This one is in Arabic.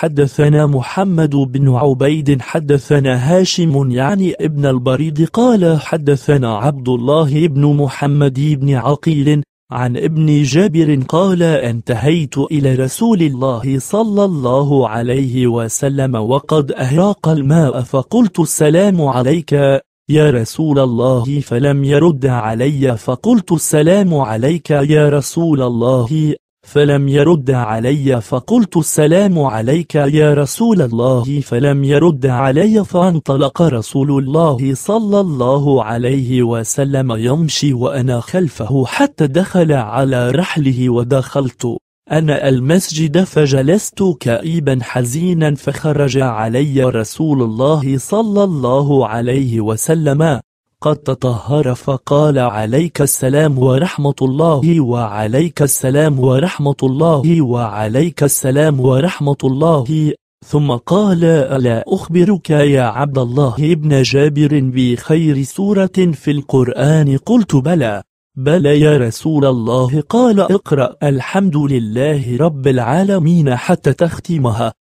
حدثنا محمد بن عبيد حدثنا هاشم يعني ابن البريد قال حدثنا عبد الله بن محمد بن عقيل عن ابن جابر قال انتهيت إلى رسول الله صلى الله عليه وسلم وقد أهراق الماء فقلت السلام عليك يا رسول الله فلم يرد علي فقلت السلام عليك يا رسول الله فلم يرد علي فقلت السلام عليك يا رسول الله فلم يرد علي فانطلق رسول الله صلى الله عليه وسلم يمشي وأنا خلفه حتى دخل على رحله ودخلت أنا المسجد فجلست كئيبا حزينا فخرج علي رسول الله صلى الله عليه وسلم قد تطهر فقال عليك السلام ورحمة الله وعليك السلام ورحمة الله وعليك السلام ورحمة الله ثم قال ألا أخبرك يا عبد الله ابن جابر بخير سورة في القرآن قلت بلى بلى يا رسول الله قال اقرأ الحمد لله رب العالمين حتى تختمها